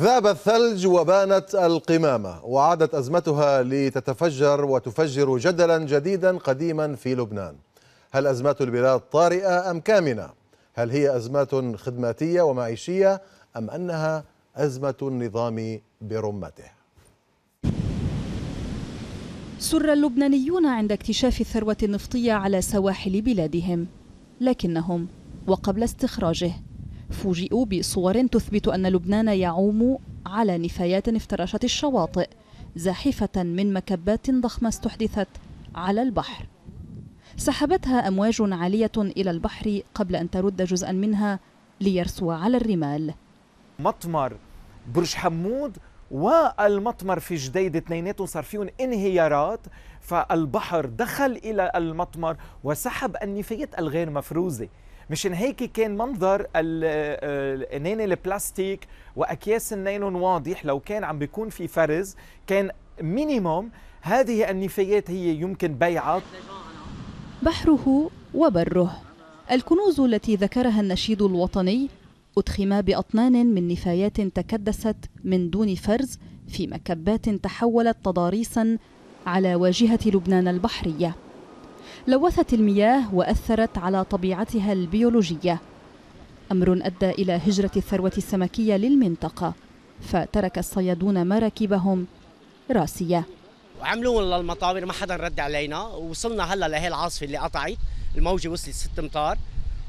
ذاب الثلج وبانت القمامة وعادت أزمتها لتتفجر وتفجر جدلا جديدا قديما في لبنان هل أزمات البلاد طارئة أم كامنة؟ هل هي أزمات خدماتية ومعيشية أم أنها أزمة النظام برمته؟ سر اللبنانيون عند اكتشاف الثروة النفطية على سواحل بلادهم لكنهم وقبل استخراجه فوجئوا بصور تثبت أن لبنان يعوم على نفايات افتراشت الشواطئ زاحفة من مكبات ضخمة استحدثت على البحر سحبتها أمواج عالية إلى البحر قبل أن ترد جزءا منها ليرسو على الرمال مطمر برج حمود والمطمر في جديد اثنيناتهم صار فيهم انهيارات فالبحر دخل الى المطمر وسحب النفايات الغير مفروزه مشان هيك كان منظر النين البلاستيك واكياس النايلون واضح لو كان عم بيكون في فرز كان مينيموم هذه النفايات هي يمكن بيعها بحره وبره الكنوز التي ذكرها النشيد الوطني أدخما بأطنان من نفايات تكدست من دون فرز في مكبات تحولت تضاريسا على واجهة لبنان البحرية لوثت المياه وأثرت على طبيعتها البيولوجية أمر أدى إلى هجرة الثروة السمكية للمنطقة فترك الصيادون مراكبهم راسية عملوا المطابر ما حدا رد علينا وصلنا هلا لهي العاصفة اللي قطعت الموجة وصلت 6 امتار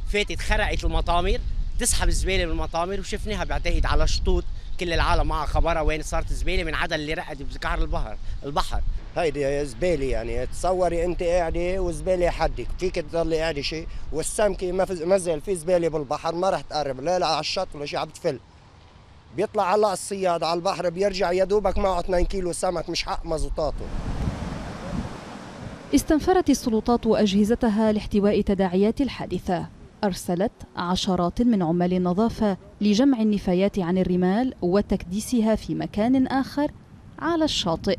فاتت خرقت المطامر تسحب الزبالة من المطامر وشفناها بعتقد على شطوط كل العالم معها خبرها وين صارت الزبالة من عدا اللي رقت بكعر البحر البحر هيدي زباله يعني تصوري انت قاعده وزبالة حدك فيك تضلي قاعده شيء والسمكه ما ما زال في زباله بالبحر ما رح تقرب لا لا على الشط ولا شيء عم تفل بيطلع على الصياد على البحر بيرجع يا دوبك معه 2 كيلو سمك مش حق مزوطاته استنفرت السلطات أجهزتها لاحتواء تداعيات الحادثة أرسلت عشرات من عمال النظافة لجمع النفايات عن الرمال وتكديسها في مكان آخر على الشاطئ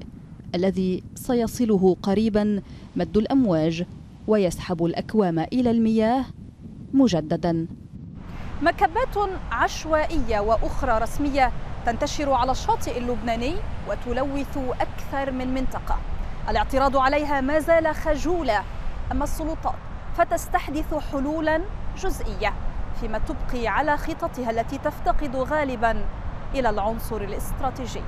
الذي سيصله قريبا مد الأمواج ويسحب الأكوام إلى المياه مجددا مكبات عشوائية وأخرى رسمية تنتشر على الشاطئ اللبناني وتلوث أكثر من منطقة الاعتراض عليها ما زال خجولة أما السلطات فتستحدث حلولا جزئية فيما تبقي على خططها التي تفتقد غالبا إلى العنصر الاستراتيجي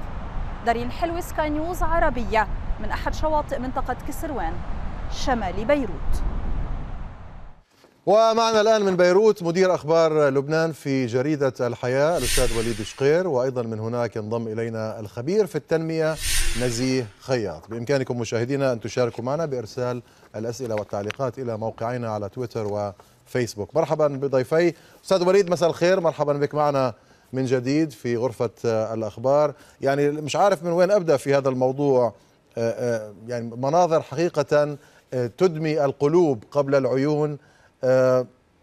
دارين حلوي سكاي نيوز عربية من أحد شواطئ منطقة كسروان شمال بيروت ومعنا الآن من بيروت مدير أخبار لبنان في جريدة الحياة الأستاذ وليد شقير وأيضا من هناك ينضم إلينا الخبير في التنمية نزيه خياط بإمكانكم مشاهدينا أن تشاركوا معنا بإرسال الأسئلة والتعليقات إلى موقعنا على تويتر وفيسبوك مرحبا بضيفي أستاذ وليد مساء الخير مرحبا بك معنا من جديد في غرفة آه، الأخبار يعني مش عارف من وين أبدأ في هذا الموضوع آه، آه، يعني مناظر حقيقة تدمي القلوب قبل العيون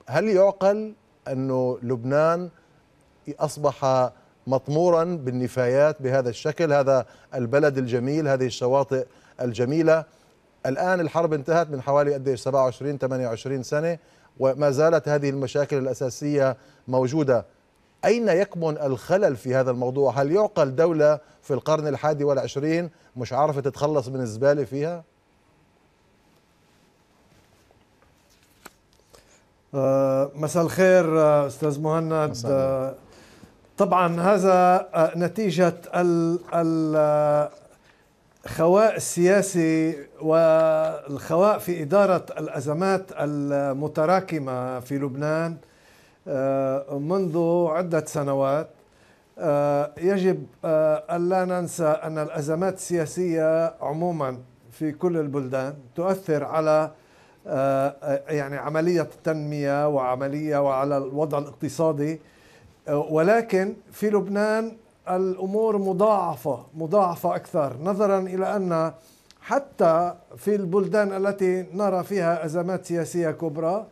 هل يعقل أنه لبنان أصبح مطمورا بالنفايات بهذا الشكل هذا البلد الجميل هذه الشواطئ الجميلة الآن الحرب انتهت من حوالي 27 28 سنة وما زالت هذه المشاكل الأساسية موجودة أين يكمن الخلل في هذا الموضوع هل يعقل دولة في القرن الحادي والعشرين مش عارفة تتخلص من الزبالة فيها آه، مساء الخير آه، أستاذ مهند مساء آه، طبعا هذا نتيجة الخواء السياسي والخواء في إدارة الأزمات المتراكمة في لبنان آه، منذ عدة سنوات آه، يجب ألا آه، ننسى أن الأزمات السياسية عموما في كل البلدان تؤثر على يعني عملية التنمية وعملية وعلى الوضع الاقتصادي ولكن في لبنان الأمور مضاعفة مضاعفة أكثر نظرا إلى أن حتى في البلدان التي نرى فيها أزمات سياسية كبرى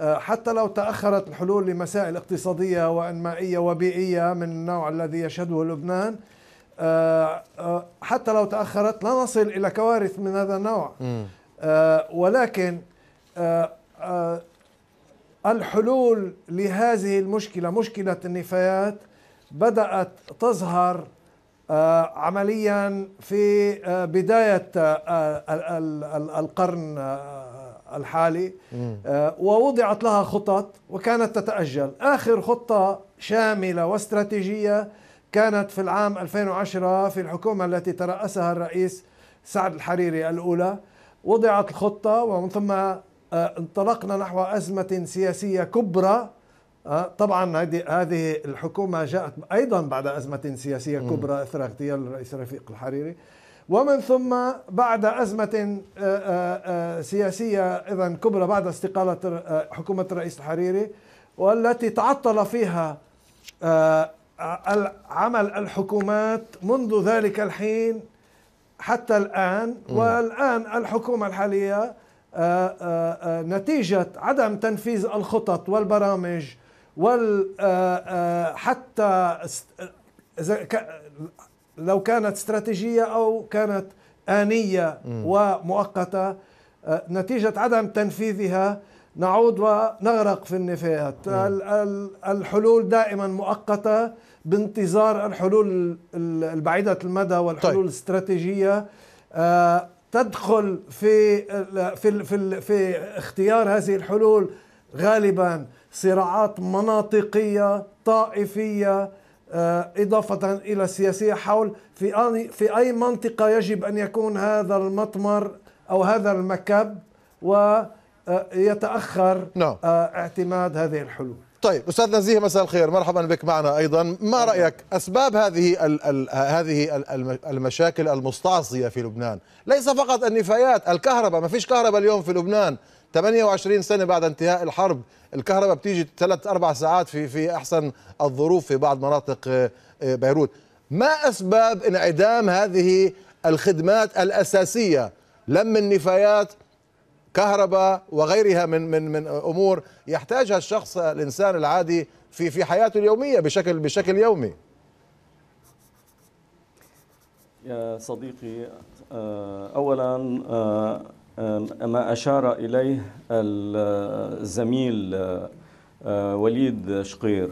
آه، حتى لو تأخرت الحلول لمسائل اقتصادية وإنمائية وبيئية من النوع الذي يشهده لبنان آه، آه، حتى لو تأخرت لا نصل إلى كوارث من هذا النوع ولكن الحلول لهذه المشكلة مشكلة النفايات بدأت تظهر عمليا في بداية القرن الحالي آه، ووضعت لها خطط وكانت تتأجل آخر خطة شاملة واستراتيجية كانت في العام 2010 في الحكومة التي ترأسها الرئيس سعد الحريري الأولى وضعت الخطة ومن ثم آه، انطلقنا نحو أزمة سياسية كبرى آه، طبعا هذه الحكومة جاءت أيضا بعد أزمة سياسية كبرى إثر اغتيال الرئيس رفيق الحريري ومن ثم بعد أزمة آه، آه، آه، سياسية إذا كبرى بعد استقالة حكومة الرئيس الحريري والتي تعطل فيها عمل الحكومات منذ ذلك الحين حتى الآن والآن الحكومة الحالية نتيجة عدم تنفيذ الخطط والبرامج وحتى لو كانت استراتيجية أو كانت آنية ومؤقتة آه، نتيجة عدم تنفيذها نعود ونغرق في النفايات الحلول دائما مؤقتة بانتظار الحلول البعيدة المدى والحلول طيب. الاستراتيجية آه، تدخل في في في في اختيار هذه الحلول غالبا صراعات مناطقيه طائفيه آه، إضافة إلى السياسية حول في في أي منطقة يجب أن يكون هذا المطمر أو هذا المكب ويتأخر آه، no. نعم. آه، اعتماد هذه الحلول طيب استاذ نزيه مساء الخير مرحبا بك معنا ايضا ما رايك اسباب هذه ال ال هذه المشاكل المستعصيه في لبنان ليس فقط النفايات الكهرباء ما فيش كهرباء اليوم في لبنان 28 سنه بعد انتهاء الحرب الكهرباء بتيجي ثلاث اربع ساعات في في احسن الظروف في بعض مناطق آه، آه، بيروت ما اسباب انعدام هذه الخدمات الاساسيه لم النفايات كهرباء وغيرها من من من امور يحتاجها الشخص الانسان العادي في في حياته اليوميه بشكل بشكل يومي يا صديقي آه، اولا ما أشار إليه الزميل آه، وليد شقير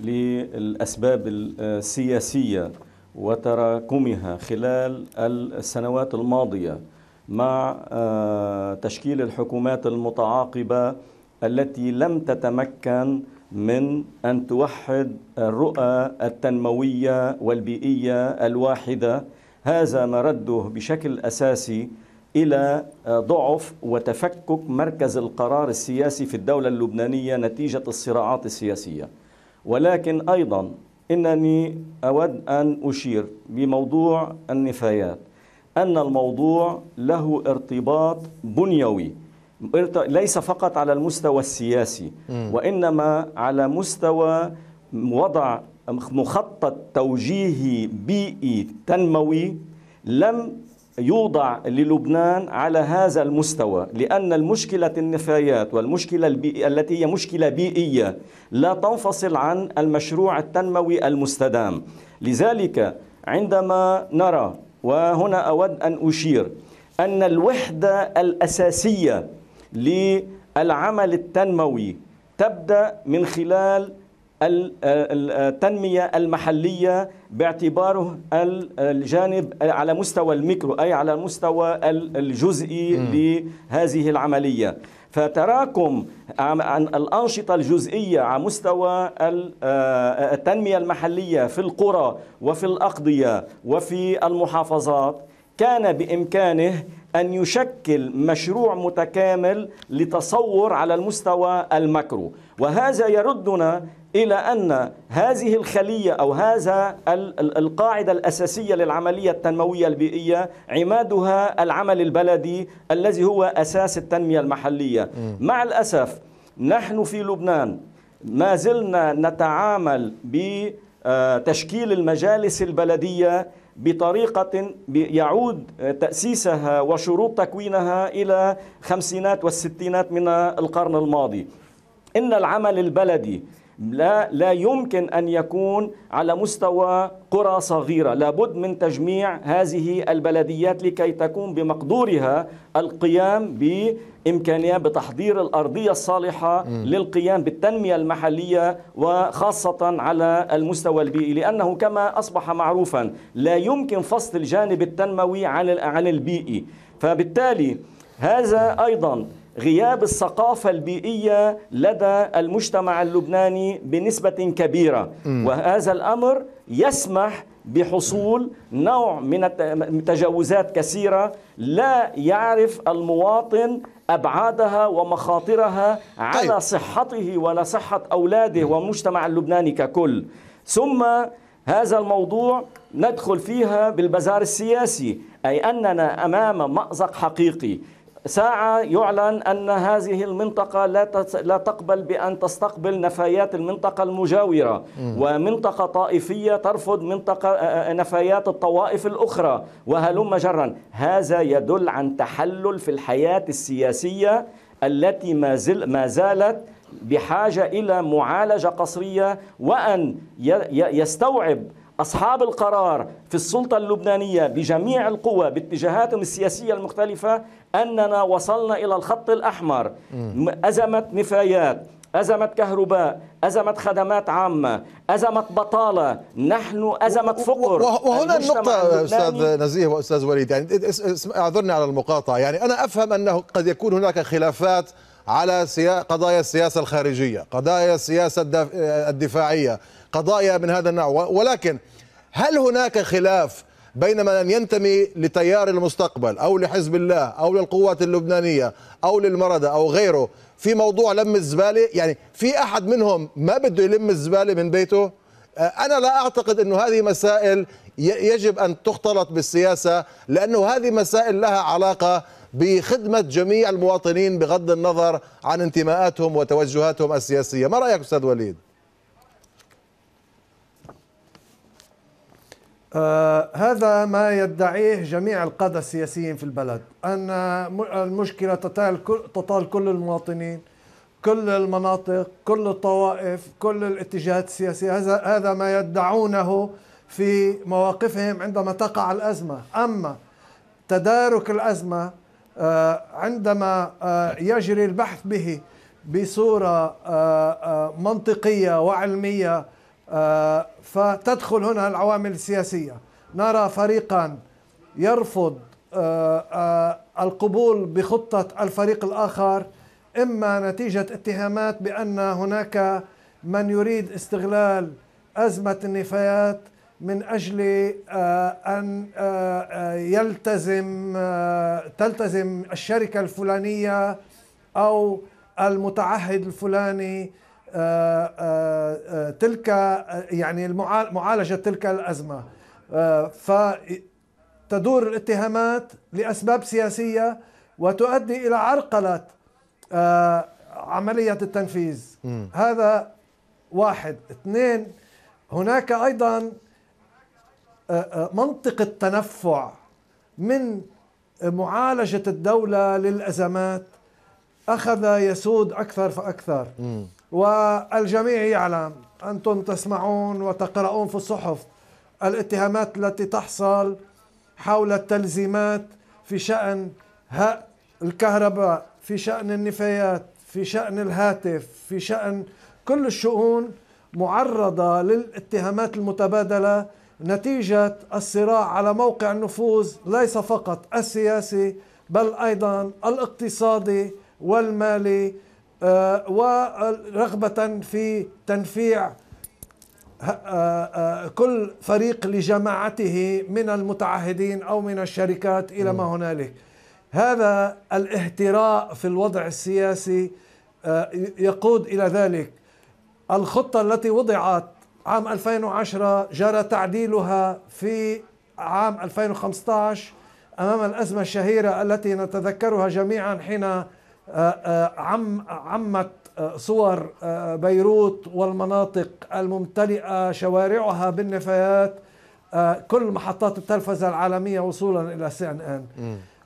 للأسباب السياسية وتراكمها خلال السنوات الماضية مع آه، تشكيل الحكومات المتعاقبة التي لم تتمكن من أن توحد الرؤى التنموية والبيئية الواحدة هذا مرده بشكل أساسي إلى آه، ضعف وتفكك مركز القرار السياسي في الدولة اللبنانية نتيجة الصراعات السياسية ولكن أيضا إنني أود أن أشير بموضوع النفايات أن الموضوع له ارتباط بنيوي ليس فقط على المستوى السياسي وإنما على مستوى وضع مخطط توجيهي بيئي تنموي لم يوضع للبنان على هذا المستوى لأن المشكلة النفايات والمشكلة البيئية التي هي مشكلة بيئية لا تنفصل عن المشروع التنموي المستدام لذلك عندما نرى وهنا أود أن أشير أن الوحدة الأساسية للعمل التنموي تبدأ من خلال التنمية المحلية باعتباره الجانب على مستوى الميكرو أي على المستوى الجزئي لهذه العملية فتراكم عن الأنشطة الجزئية على مستوى التنمية المحلية في القرى وفي الأقضية وفي المحافظات كان بإمكانه أن يشكل مشروع متكامل لتصور على المستوى المكرو وهذا يردنا إلى أن هذه الخلية أو هذا القاعدة الأساسية للعملية التنموية البيئية عمادها العمل البلدي الذي هو أساس التنمية المحلية مع الأسف نحن في لبنان ما زلنا نتعامل بتشكيل المجالس البلدية بطريقة يعود تأسيسها وشروط تكوينها إلى خمسينات والستينات من القرن الماضي إن العمل البلدي لا لا يمكن ان يكون على مستوى قرى صغيره، لابد من تجميع هذه البلديات لكي تكون بمقدورها القيام بامكانيه بتحضير الارضيه الصالحه م. للقيام بالتنميه المحليه وخاصه على المستوى البيئي، لانه كما اصبح معروفا لا يمكن فصل الجانب التنموي عن عن البيئي، فبالتالي هذا ايضا غياب الثقافة البيئية لدى المجتمع اللبناني بنسبة كبيرة وهذا الأمر يسمح بحصول نوع من تجاوزات كثيرة لا يعرف المواطن أبعادها ومخاطرها على طيب. صحته ولا صحة أولاده ومجتمع اللبناني ككل ثم هذا الموضوع ندخل فيها بالبزار السياسي أي أننا أمام مأزق حقيقي ساعة يعلن أن هذه المنطقة لا لا تقبل بأن تستقبل نفايات المنطقة المجاورة ومنطقة طائفية ترفض منطقة نفايات الطوائف الأخرى وهلم جرا هذا يدل عن تحلل في الحياة السياسية التي ما, زل ما زالت بحاجة إلى معالجة قصرية وأن يستوعب أصحاب القرار في السلطة اللبنانية بجميع القوى باتجاهاتهم السياسية المختلفة أننا وصلنا إلى الخط الأحمر أزمة نفايات أزمة كهرباء أزمة خدمات عامة أزمة بطالة نحن أزمة فقر وهنا النقطة أستاذ نزيه وأستاذ وليد يعني أعذرني على المقاطعة يعني أنا أفهم أنه قد يكون هناك خلافات على قضايا السياسة الخارجية قضايا السياسة الدفاعية قضايا من هذا النوع ولكن هل هناك خلاف بين من ينتمي لتيار المستقبل أو لحزب الله أو للقوات اللبنانية أو للمردة أو غيره في موضوع لم الزبالة يعني في أحد منهم ما بده يلم الزبالة من بيته آه، أنا لا أعتقد أنه هذه مسائل يجب أن تختلط بالسياسة لأنه هذه مسائل لها علاقة بخدمة جميع المواطنين بغض النظر عن انتماءاتهم وتوجهاتهم السياسية ما رأيك أستاذ وليد؟ آه، هذا ما يدعيه جميع القادة السياسيين في البلد أن المشكلة تطال كل, تطال كل المواطنين كل المناطق كل الطوائف كل الاتجاهات السياسية هذا, هذا ما يدعونه في مواقفهم عندما تقع الأزمة أما تدارك الأزمة آه، عندما آه، يجري البحث به بصورة منطقية وعلمية آه، فتدخل هنا العوامل السياسية نرى فريقا يرفض آه، آه، القبول بخطة الفريق الآخر إما نتيجة اتهامات بأن هناك من يريد استغلال أزمة النفايات من أجل أن يلتزم تلتزم الشركة الفلانية أو المتعهد الفلاني تلك يعني معالجة تلك الأزمة فتدور الاتهامات لأسباب سياسية وتؤدي إلى عرقلة عملية التنفيذ هذا واحد اثنين هناك أيضا منطق التنفع من معالجة الدولة للأزمات أخذ يسود أكثر فأكثر م. والجميع يعلم أنتم تسمعون وتقرؤون في الصحف الاتهامات التي تحصل حول التلزيمات في شأن الكهرباء في شأن النفايات في شأن الهاتف في شأن كل الشؤون معرضة للاتهامات المتبادلة نتيجة الصراع على موقع النفوذ ليس فقط السياسي بل أيضا الاقتصادي والمالي آه، ورغبة في تنفيع آه، آه، كل فريق لجماعته من المتعهدين أو من الشركات إلى ما هنالك هذا الاهتراء في الوضع السياسي يقود إلى ذلك الخطة التي وضعت عام 2010 جرى تعديلها في عام 2015 أمام الأزمة الشهيرة التي نتذكرها جميعا حين آه، آه، عم عمت آه، صور بيروت والمناطق الممتلئه شوارعها بالنفايات كل محطات التلفزه العالميه وصولا الى سي ان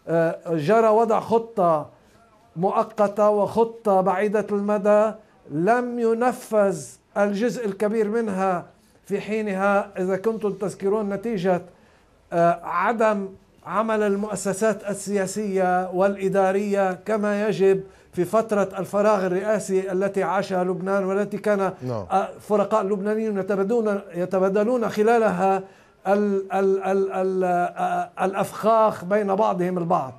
ان جرى وضع خطه مؤقته وخطه بعيده المدى لم ينفذ الجزء الكبير منها في حينها اذا كنتم تذكرون نتيجه عدم عمل المؤسسات السياسيه والاداريه كما يجب في فترة الفراغ الرئاسي التي عاشها لبنان والتي كان نعم. فرقاء اللبنانيين يتبادلون يتبادلون خلالها الـ الـ الـ الـ الافخاخ بين بعضهم البعض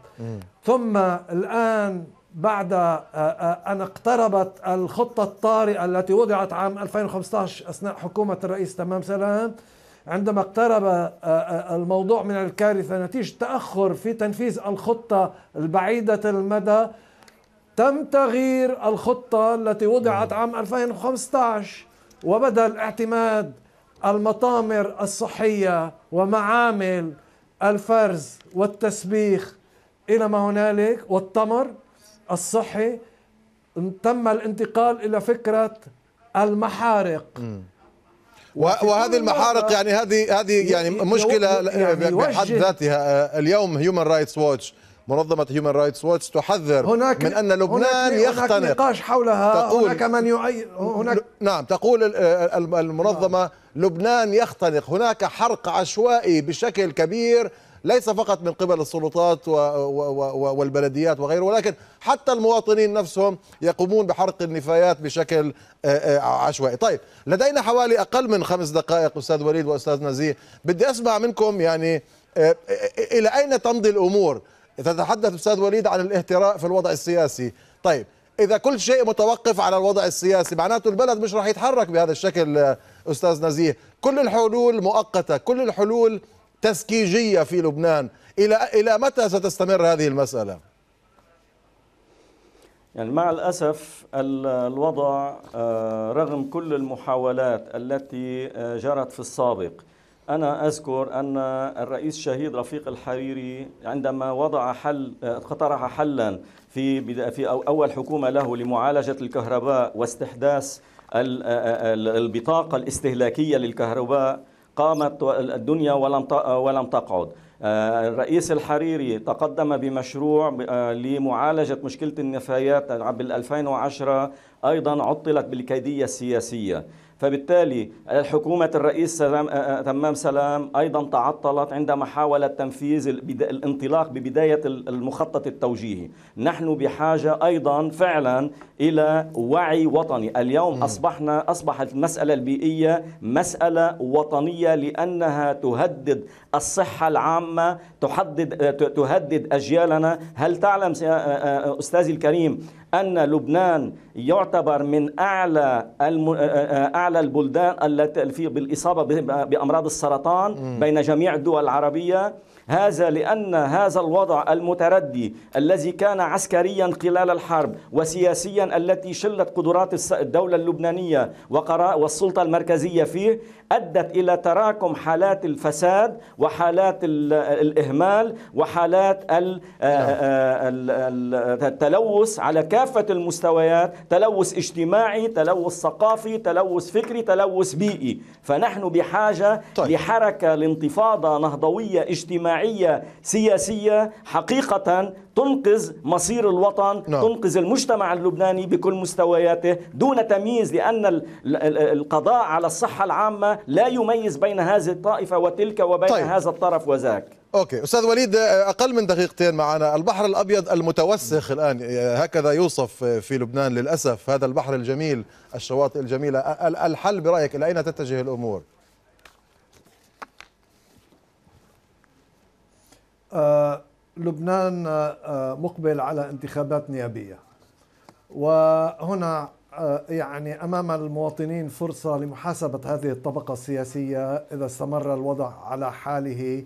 ثم الان بعد ان اقتربت الخطه الطارئه التي وضعت عام 2015 اثناء حكومه الرئيس تمام سلام عندما اقترب آه، آه، الموضوع من الكارثه نتيجه تاخر في تنفيذ الخطه البعيده المدى تم تغيير الخطه التي وضعت نعم. عام 2015 وبدا الاعتماد المطامر الصحيه ومعامل الفرز والتسبيخ الى ما هنالك والتمر الصحي تم الانتقال الى فكره المحارق وهذه المحارق يعني هذه هذه يعني مشكله يعني بحد ذاتها اليوم هيومن رايتس ووتش منظمة هيومن رايتس ووتش تحذر هناك من أن لبنان هناك يختنق هناك نقاش حولها تقول هناك من يعي هناك نعم تقول المنظمة نعم. لبنان يختنق هناك حرق عشوائي بشكل كبير ليس فقط من قبل السلطات والبلديات وغيره ولكن حتى المواطنين نفسهم يقومون بحرق النفايات بشكل آه، آه، عشوائي طيب لدينا حوالي أقل من خمس دقائق أستاذ وليد وأستاذ نزيه بدي أسمع منكم يعني آه، إلى أين تمضي الأمور تتحدث أستاذ وليد عن الاهتراء في الوضع السياسي طيب إذا كل شيء متوقف على الوضع السياسي معناته البلد مش راح يتحرك بهذا الشكل أستاذ نزيه كل الحلول مؤقتة كل الحلول تزكيجية في لبنان إلى إلى متى ستستمر هذه المسألة؟ يعني مع الأسف الوضع آه، رغم كل المحاولات التي آه، جرت في السابق أنا أذكر أن الرئيس الشهيد رفيق الحريري عندما وضع حل آه، اقترح حلا في في أول حكومة له لمعالجة الكهرباء واستحداث البطاقة الاستهلاكية للكهرباء قامت الدنيا ولم ولم تقعد آه، الرئيس الحريري تقدم بمشروع آه، لمعالجة مشكلة النفايات بال 2010 أيضا عطلت بالكيدية السياسية فبالتالي الحكومة الرئيس آه، آه، تمام سلام أيضا تعطلت عندما حاولت تنفيذ الانطلاق ببداية المخطط التوجيهي نحن بحاجة أيضا فعلا إلى وعي وطني اليوم أصبحنا أصبحت المسألة البيئية مسألة وطنية لأنها تهدد الصحة العامة تحدد آه، تهدد أجيالنا هل تعلم أستاذي الكريم أن لبنان يعتبر من أعلى أعلى البلدان التي في بالإصابة بأمراض السرطان بين جميع الدول العربية هذا لأن هذا الوضع المتردي الذي كان عسكريا خلال الحرب وسياسيا التي شلت قدرات الدولة اللبنانية والسلطة المركزية فيه أدت إلى تراكم حالات الفساد وحالات الإهمال وحالات آه، نعم. آه، التلوث على كافة المستويات تلوث اجتماعي تلوث ثقافي تلوث فكري تلوث بيئي فنحن بحاجة طيب. لحركة لانتفاضة نهضوية اجتماعية سياسية حقيقة تنقذ مصير الوطن نعم. تنقذ المجتمع اللبناني بكل مستوياته دون تمييز لأن القضاء على الصحة العامة لا يميز بين هذه الطائفة وتلك وبين طيب. هذا الطرف وذاك اوكي استاذ وليد اقل من دقيقتين معنا البحر الابيض المتوسخ الان هكذا يوصف في لبنان للاسف هذا البحر الجميل الشواطئ الجميله الحل برايك الى اين تتجه الامور آه، لبنان آه، مقبل على انتخابات نيابيه وهنا آه، يعني امام المواطنين فرصه لمحاسبه هذه الطبقه السياسيه اذا استمر الوضع على حاله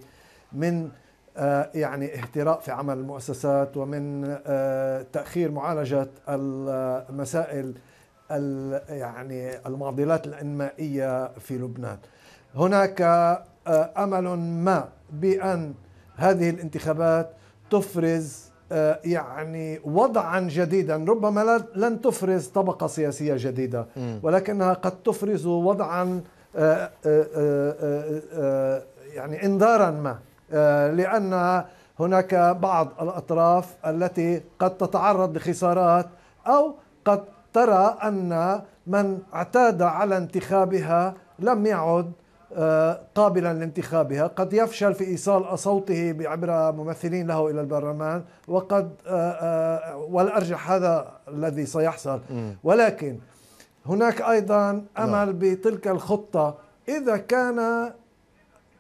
من آه، يعني اهتراء في عمل المؤسسات ومن آه، تاخير معالجه المسائل يعني المعضلات الانمائيه في لبنان. هناك امل ما بان هذه الانتخابات تفرز آه، يعني وضعا جديدا ربما لن تفرز طبقة سياسية جديدة ولكنها قد تفرز وضعا آه، آه، يعني انذارا ما لأن هناك بعض الأطراف التي قد تتعرض لخسارات أو قد ترى أن من اعتاد على انتخابها لم يعد آه، قابلا لانتخابها قد يفشل في إيصال صوته عبر ممثلين له إلى البرلمان وقد آه، آه، والأرجح هذا الذي سيحصل ولكن هناك أيضا نعم. أمل بتلك الخطة إذا كان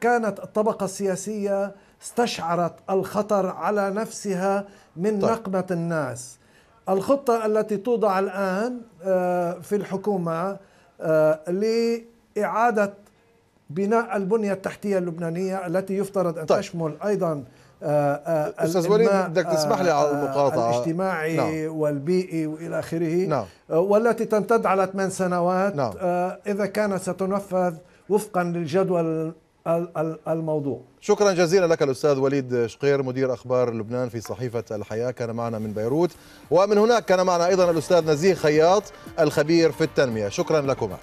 كانت الطبقة السياسية استشعرت الخطر على نفسها من طيب. نقمة الناس الخطة التي توضع الآن في الحكومة لإعادة بناء البنية التحتية اللبنانية التي يفترض أن طيب. تشمل أيضا آه، آه، استاذ وليد بدك تسمح لي آه، على المقاطعه الاجتماعي نعم. والبيئي والى اخره نعم. والتي تمتد على ثمان سنوات نعم. اذا كانت ستنفذ وفقا للجدول الموضوع شكرا جزيلا لك الاستاذ وليد شقير مدير اخبار لبنان في صحيفه الحياه كان معنا من بيروت ومن هناك كان معنا ايضا الاستاذ نزيه خياط الخبير في التنميه شكرا لكما